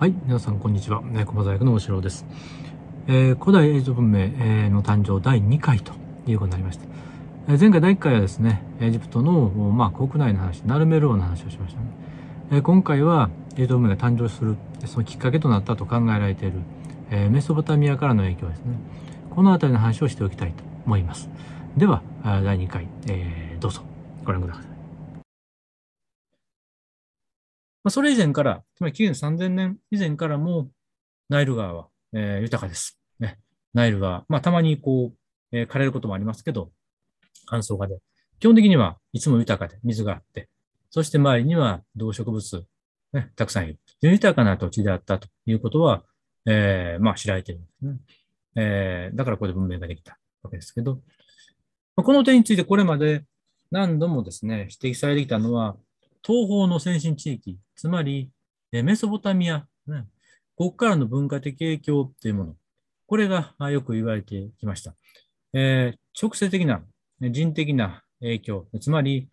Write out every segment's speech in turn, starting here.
はい、皆さんこんにちは。駒沢役の大城です。えー、古代プト文明の誕生第2回ということになりました。えー、前回第1回はですね、エジプトの、まあ、国内の話、ナルメローの話をしましたね。えー、今回はプト文明が誕生する、そのきっかけとなったと考えられている、えー、メソポタミアからの影響ですね。この辺りの話をしておきたいと思います。では、第2回、えー、どうぞご覧ください。まあ、それ以前から、つまり紀元3000年以前からも、ナイル川は、えー、豊かです。ね、ナイル川、まあ、たまにこう、えー、枯れることもありますけど、乾燥がで、基本的にはいつも豊かで水があって、そして周りには動植物、ね、たくさんいる。豊かな土地であったということは、えー、まあ知られているんですね。えー、だからここで文明ができたわけですけど、この点についてこれまで何度もですね、指摘されてきたのは、東方の先進地域、つまりメソポタミア、ね、ここからの文化的影響というもの、これがよく言われてきました。えー、直接的な人的な影響、つまり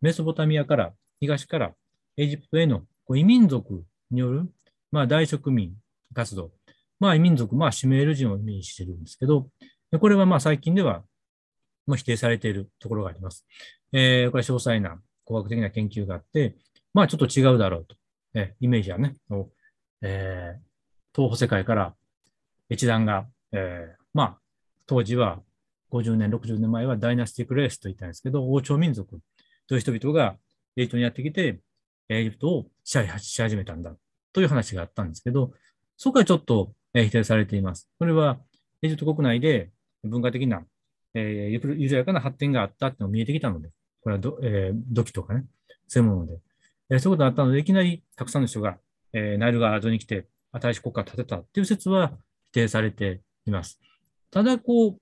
メソポタミアから東からエジプトへの異民族による、まあ、大植民活動、まあ、異民族、まあ、シュメール人を意味してるんですけど、これはまあ最近では否定されているところがあります。えー、これ詳細な工学的な研究があって、まあちょっと違うだろうと。えイメージはね、えー、東方世界から越段が、えー、まあ当時は50年、60年前はダイナスティックレースと言ったんですけど、王朝民族という人々がエジプトにやってきて、エジプトを支配し始めたんだという話があったんですけど、そこはちょっと否定されています。それはエジプト国内で文化的な、えー、緩やかな発展があったというのが見えてきたので、これはど、えー、土器とかね、そういうもので。えー、そういうことがあったので、いきなりたくさんの人が、えー、ナイル川沿いに来て、新しい国家を建てたっていう説は否定されています。ただ、こう、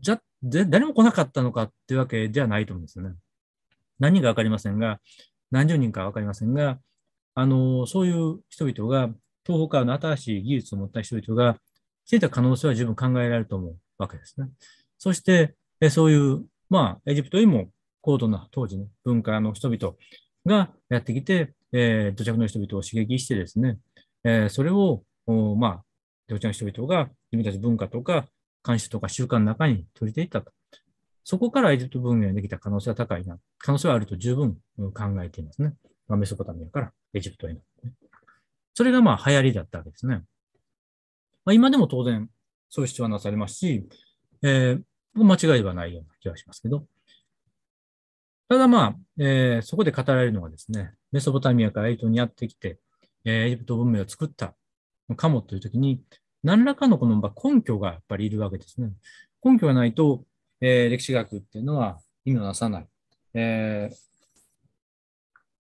じゃ、誰も来なかったのかっていうわけではないと思うんですよね。何人かわかりませんが、何十人かわかりませんが、あの、そういう人々が、東北からの新しい技術を持った人々が来ていた可能性は十分考えられると思うわけですね。そして、そういう、まあ、エジプトにも高度な当時ね、文化の人々がやってきて、えー、土着の人々を刺激してですね、えー、それを、まあ、土着の人々が自分たち文化とか慣習とか習慣の中に閉じていったと。そこからエジプト文明ができた可能性は高いな。可能性はあると十分考えていますね。まあ、メソポタミアからエジプトへの。それがまあ流行りだったわけですね。まあ、今でも当然そういう主張はなされますし、えー、間違いはないような気がしますけど。ただまあ、えー、そこで語られるのはですね、メソポタミアからエイトにやってきて、えー、エジプト文明を作ったのかもというときに、何らかのこの根拠がやっぱりいるわけですね。根拠がないと、えー、歴史学っていうのは意味をなさない。えー、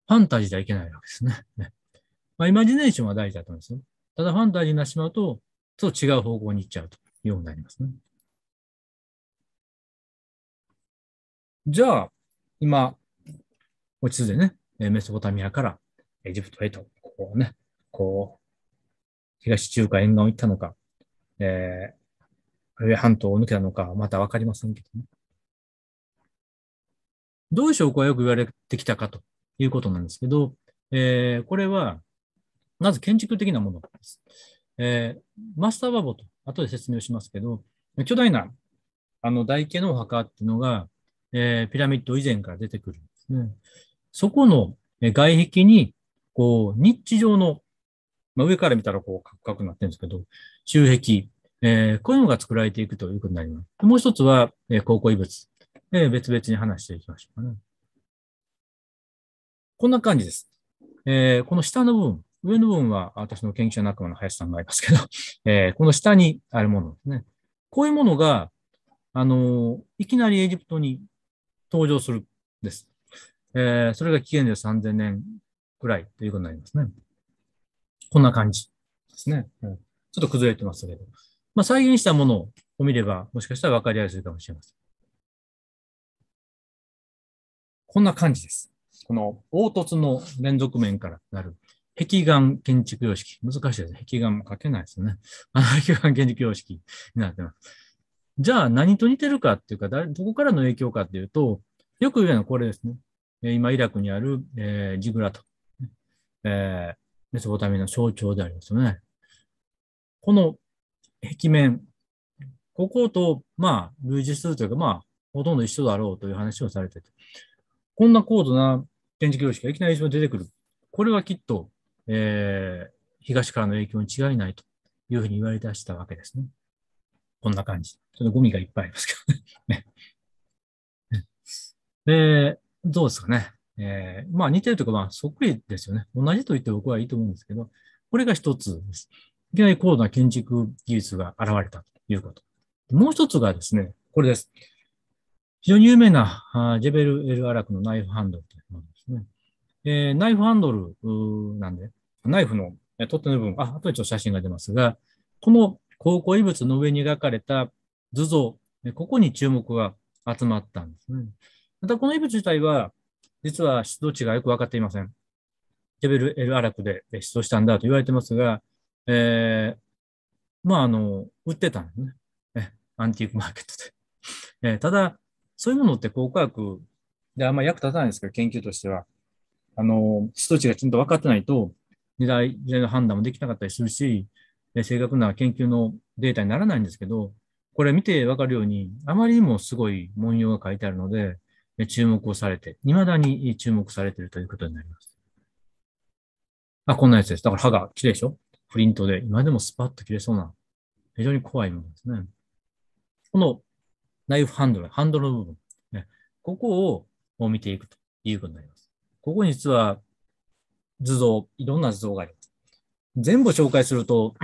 ファンタジーではいけないわけですね。まあ、イマジネーションは大事だと思うんですよ。ただファンタジーになってしまうと、そう違う方向に行っちゃうというようになりますね。じゃあ、今、落ち着いてね、メソポタミアからエジプトへと、こうね、こう、東中華沿岸を行ったのか、えー、あるいは半島を抜けたのか、またわかりませんけどね。どういう証拠がよく言われてきたかということなんですけど、えー、これは、まず建築的なものです。えー、マスターバボと、後で説明をしますけど、巨大なあの台形のお墓っていうのが、えー、ピラミッド以前から出てくるんですね。そこの外壁に、こう、日常の、まあ、上から見たらこう、カクカクになってるんですけど、周壁、えー、こういうのが作られていくということになります。もう一つは、えー、高遺物、えー、別々に話していきましょうかね。こんな感じです。えー、この下の部分、上の部分は私の研究者仲間の林さんがいますけど、えー、この下にあるものですね。こういうものが、あのー、いきなりエジプトに登場するです。えー、それが紀元前3000年くらいということになりますね。こんな感じですね。うん、ちょっと崩れてますけど。まあ、再現したものを見れば、もしかしたら分かりやすいかもしれません。こんな感じです。この凹凸の連続面からなる壁画建築様式。難しいですね。壁画も書けないですね。あ の壁眼建築様式になってます。じゃあ何と似てるかっていうか、どこからの影響かっていうと、よく言うのはこれですね。今、イラクにある、えー、ジグラと、えー、メソポタミアの象徴でありますよね。この壁面、ここと、まあ、類似するというか、まあ、ほとんど一緒だろうという話をされてて、こんな高度な展示教式がいきなり一緒に出てくる。これはきっと、えー、東からの影響に違いないというふうに言われ出したわけですね。こんな感じ。ちょっとゴミがいっぱいありますけど ね。で、どうですかね。えー、まあ似てるというか、まあそっくりですよね。同じと言って僕はいいと思うんですけど、これが一つです。いきなり高度な建築技術が現れたということ。もう一つがですね、これです。非常に有名なジェベル・エル・アラクのナイフハンドルというものですね。えー、ナイフハンドルなんで、ナイフの取っ手の部分、あ、あでちょっと写真が出ますが、この考古遺物の上に描かれた図像、ここに注目が集まったんですね。またこの遺物自体は、実は出土地がよく分かっていません。ジェベル・エル・アラクで出土したんだと言われてますが、えー、まあ、あの、売ってたんですね。アンティークマーケットで。えー、ただ、そういうものって考古学であんまり役立たないんですけど、研究としては。あの、出土地がちゃんと分かってないと、時代、時代の判断もできなかったりするし、正確な研究のデータにならないんですけど、これ見てわかるように、あまりにもすごい文様が書いてあるので、注目をされて、未だに注目されているということになります。あ、こんなやつです。だから歯が綺麗でしょプリントで。今でもスパッと切れそうな、非常に怖いものですね。このナイフハンドル、ハンドルの部分、ね、ここを見ていくということになります。ここに実は図像、いろんな図像があります。全部紹介すると、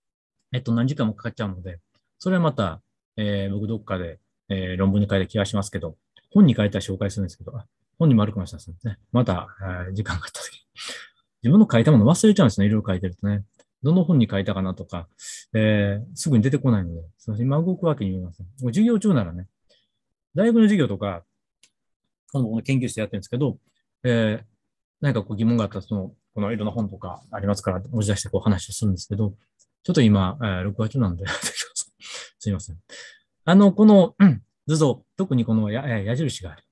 えっと、何時間もかかっちゃうので、それはまた、えー、僕どっかで、えー、論文に書いた気がしますけど、本に書いたら紹介するんですけど、本に丸くましたませんね。また、えー、時間があった時に。自分の書いたもの忘れちゃうんですね。いろいろ書いてるとね。どの本に書いたかなとか、えー、すぐに出てこないので、すみません。今動くわけにはいません。授業中ならね、大学の授業とか、この研究室でやってるんですけど、えー、何かこう疑問があったら、その、このいろんな本とかありますから、持ち出してこう話をするんですけど、ちょっと今、えー、録画中なんで すいません。あの、この、うん、図像、特にこの矢矢印がある。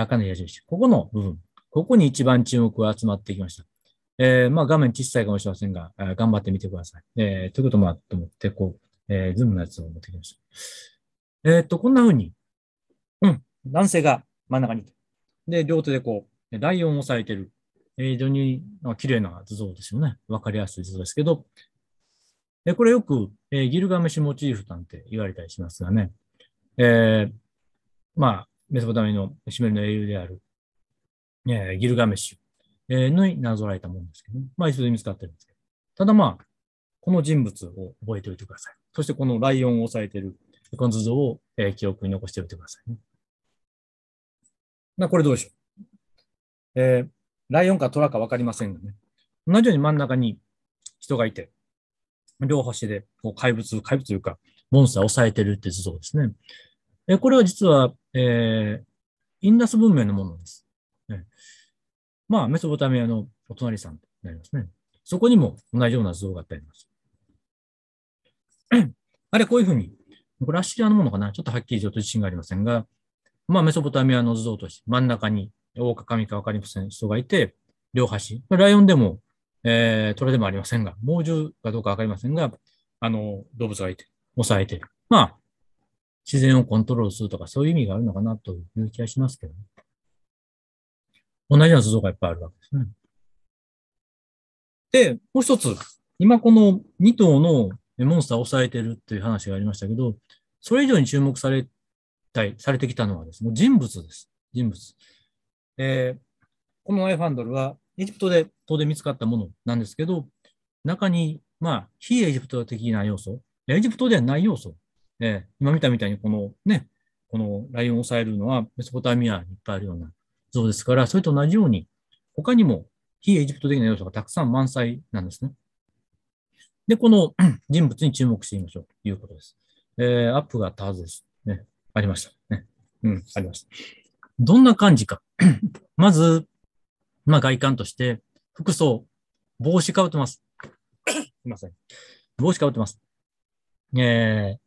赤の矢印。ここの部分。ここに一番注目が集まってきました。えー、まあ画面小さいかもしれませんが、えー、頑張ってみてください。えー、ということもあって思って、こう、えー、ズームのやつを持ってきました。えー、っと、こんな風に、うん、男性が真ん中にいて、で、両手でこう、ライオンを押さえてる。非常に綺麗な図像ですよね。わかりやすい図像ですけど、これよく、えギルガメシュモチーフなんて言われたりしますがね、えー、まあ、メソポタミアのシメルの英雄である、えー、ギルガメシュ、えー、になぞらえたものですけど、ね、まあ、一度で見つかってるんですけど、ただまあ、この人物を覚えておいてください。そしてこのライオンを押さえている、この図像を、えー、記憶に残しておいてくださいね。まあ、これどうでしょう。えー、ライオンかトラか分かりませんがね、同じように真ん中に人がいて、両端でこう怪物、怪物というか、モンスターを抑えてるって図像ですね。えこれは実は、えー、インダス文明のものです。ね、まあ、メソポタミアのお隣さんになりますね。そこにも同じような図像があってあります。あれ、こういうふうに、これアッシリアのものかなちょっとはっきりと自信がありませんが、まあ、メソポタミアの図像として真ん中に大か神か分かりません人がいて、両端、ライオンでも、えー、トラでもありませんが、猛獣かどうか分かりませんが、あの、動物がいて、抑えて、まあ、自然をコントロールするとか、そういう意味があるのかなという気がしますけどね。同じような図像がいっぱいあるわけですね。で、もう一つ、今この2頭のモンスターを抑えてるっていう話がありましたけど、それ以上に注目されたい、されてきたのはですね、人物です。人物。えー、このアイフハンドルはエジプトで当然見つかったものなんですけど、中に、まあ、非エジプト的な要素、エジプトではない要素、えー、今見たみたいにこのね、このライオンを抑えるのはメソポタミアにいっぱいあるような像ですから、それと同じように、他にも非エジプト的な要素がたくさん満載なんですね。で、この 人物に注目してみましょうということです。えー、アップが多発です。ね、ありました。ね、うん、ありました。どんな感じか。まず、まあ、外観として、服装、帽子かぶってます。すいません。帽子かぶってます。えー、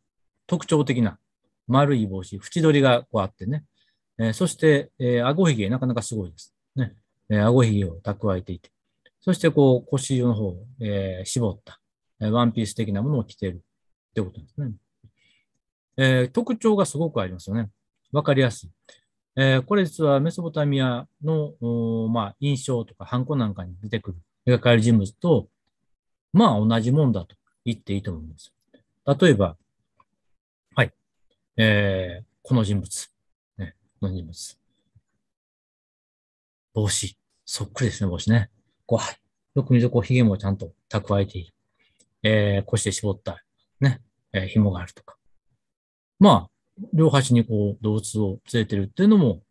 特徴的な丸い帽子、縁取りがこうあってね。えー、そして、えー、顎ひげ、なかなかすごいです。ね。えー、顎ひげを蓄えていて。そして、こう、腰の方を、えー、絞った、えー、ワンピース的なものを着ているってことですね。えー、特徴がすごくありますよね。わかりやすい。えー、これ実はメソポタミアの、まあ、印象とかハンコなんかに出てくる描かれる人物と、まあ同じもんだと言っていいと思います。例えば、はい、えー、この人物、ね、この人物。帽子、そっくりですね、帽子ね。こう、よく見るとこう、髭もちゃんと蓄えている。えー、腰で絞った、ね、えー、紐があるとか。まあ、両端にこう動物を連れてるっていうのも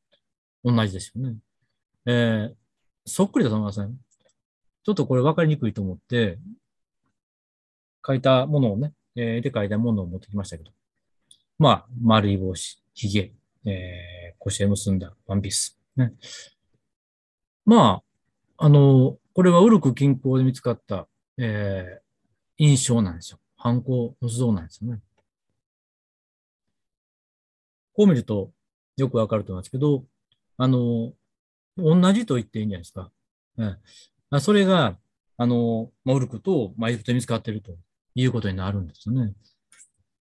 同じですよね。えー、そっくりだと思いませんちょっとこれ分かりにくいと思って、書いたものをね、えー、で書いたものを持ってきましたけど。まあ、丸い帽子、髭、えー、腰へ結んだワンピース。ね。まあ、あの、これはウルク近郊で見つかった、えー、印象なんですよ。犯行、仏像なんですよね。こう見るとよくわかると思うんですけど、あの、同じと言っていいんじゃないですか。うん、それが、あの、モルクと、まあ、エジで見つかっているということになるんですよね。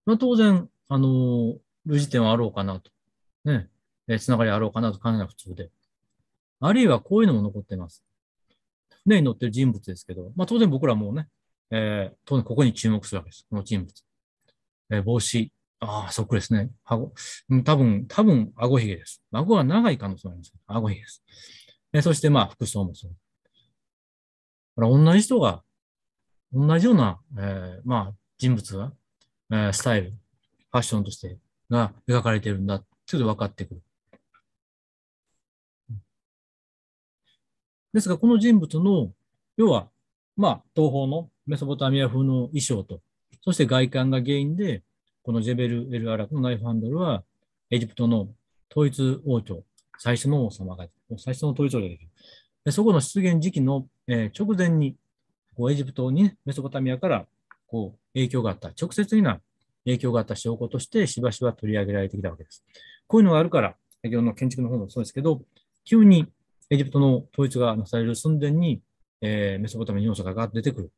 まあ、当然、あの、類似点はあろうかなと。ね。つながりあろうかなと考えが普通で。あるいはこういうのも残ってます。船に乗ってる人物ですけど、まあ、当然僕らもね、えー、当然ここに注目するわけです。この人物。えー、帽子、ああ、そっくりですね。ご、多分、多分、ごひげです。あごが長い可能性があります。あごひげです。で、そして、まあ、服装もそう。これ、同じ人が、同じような、えー、まあ、人物が、えー、スタイル、ファッションとしてが描かれてるんだ、ちょっと分かってくる。ですが、この人物の、要は、まあ、東方のメソポタミア風の衣装と、そして外観が原因で、このジェベル・エル・アラクのナイフハンドルは、エジプトの統一王朝、最初の王様が、最初の統一王朝ができる。でそこの出現時期の、えー、直前に、こうエジプトに、ね、メソポタミアからこう影響があった、直接的な影響があった証拠としてしばしば取り上げられてきたわけです。こういうのがあるから、先ほどの建築の方もそうですけど、急にエジプトの統一がなされる寸前に、えー、メソポタミアに要素が出てくる。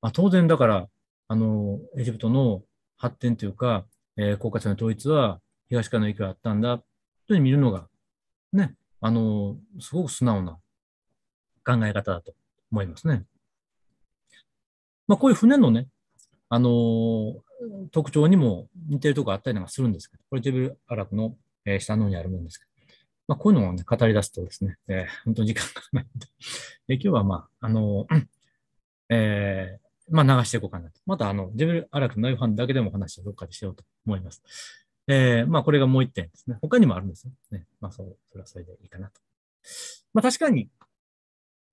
まあ、当然だから、あの、エジプトの発展というか、えー、国家庁の統一は東からの影響があったんだ、というふうに見るのが、ね、あのー、すごく素直な考え方だと思いますね。まあ、こういう船のね、あのー、特徴にも似てるとこあったりなんかするんですけど、これジェブル・アラクの、えー、下の方にあるもんですけど、まあ、こういうのを、ね、語り出すとですね、えー、本当に時間がないので、今日はまあ、あのー、えー、まあ、流していこうかなと。また、あの、ジェブル・アラクの内ファンだけでも話をどっかでしようと思います。えー、まあ、これがもう一点ですね。他にもあるんですよ。ね。まあ、そう、それはそれでいいかなと。まあ、確かに、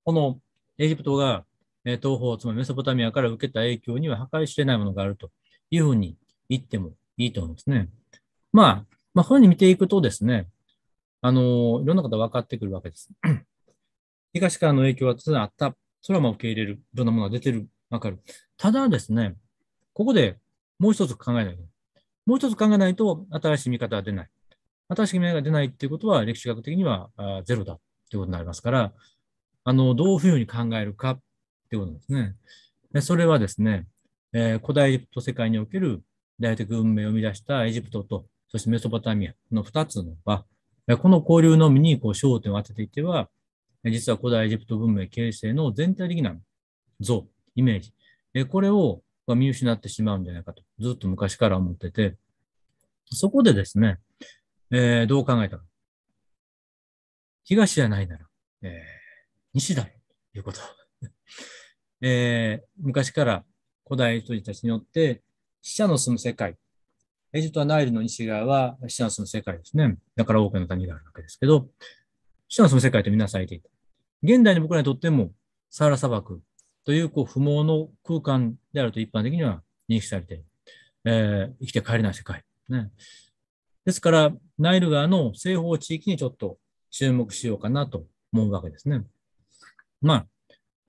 このエジプトが、えー、東方、つまりメソポタミアから受けた影響には破壊してないものがあるというふうに言ってもいいと思うんですね。まあ、まあ、こういうふうに見ていくとですね、あの、いろんなこと分かってくるわけです。東 からの影響は常にあった。それはまあ受け入れる。いろんなものが出てるわかる。ただですね、ここでもう一つ考えない。もう一つ考えないと新しい見方は出ない。新しい見方が出ないっていうことは歴史学的にはゼロだということになりますから、あの、どういうふうに考えるかっていうことですね。でそれはですね、えー、古代エジプト世界における大的文明を生み出したエジプトと、そしてメソポタミアの2つの場、この交流のみにこう焦点を当てていては、実は古代エジプト文明形成の全体的な像イメージ。えこれを見失ってしまうんじゃないかと、ずっと昔から思ってて、そこでですね、えー、どう考えたか。東じゃないなら、えー、西だよ。ということ。えー、昔から古代エジプトたちによって、死者の住む世界。エジプトはナイルの西側は死者の住む世界ですね。だから多くの谷があるわけですけど、死者の住む世界とみなされていた。現代の僕らにとっても、サハラ砂漠というこう不毛の空間であると一般的には認識されている。えー、生きて帰れない世界。ね、ですから、ナイル川の西方地域にちょっと注目しようかなと思うわけですね。まあ、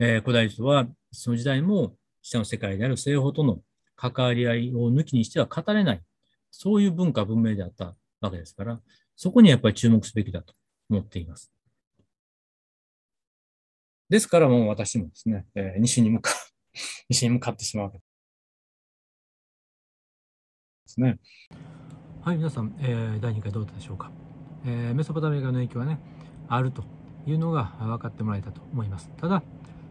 えー、古代人はその時代も下の世界である西方との関わり合いを抜きにしては語れない、そういう文化文明であったわけですから、そこにやっぱり注目すべきだと思っています。ですからもう私もですね、えー、西に向かう、西に向かってしまうわけですね。はい、皆さん、えー、第2回どうだったでしょうか。えー、メソポタミアの影響はね、あるというのが分かってもらえたと思います。ただ、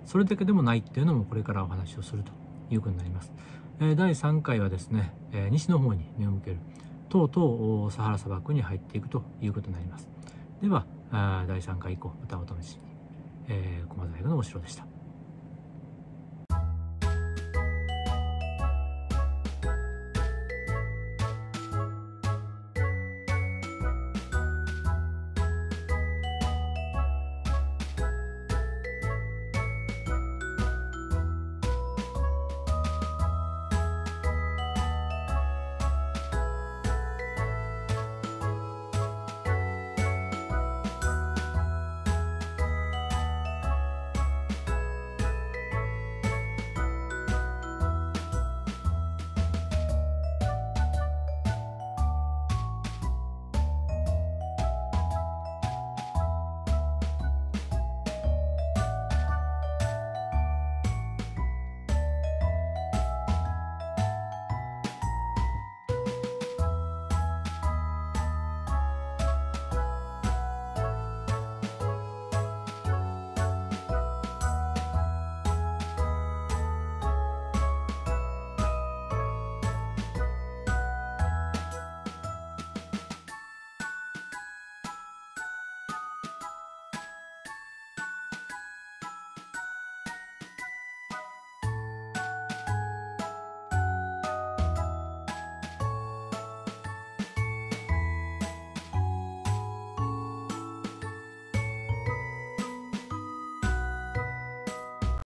それだけでもないっていうのもこれからお話をするということになります。え第3回はですね、え西の方に目を向ける、とうとうサハラ砂漠に入っていくということになります。では、第3回以降、またお楽しみに。えー、駒大のお城でした。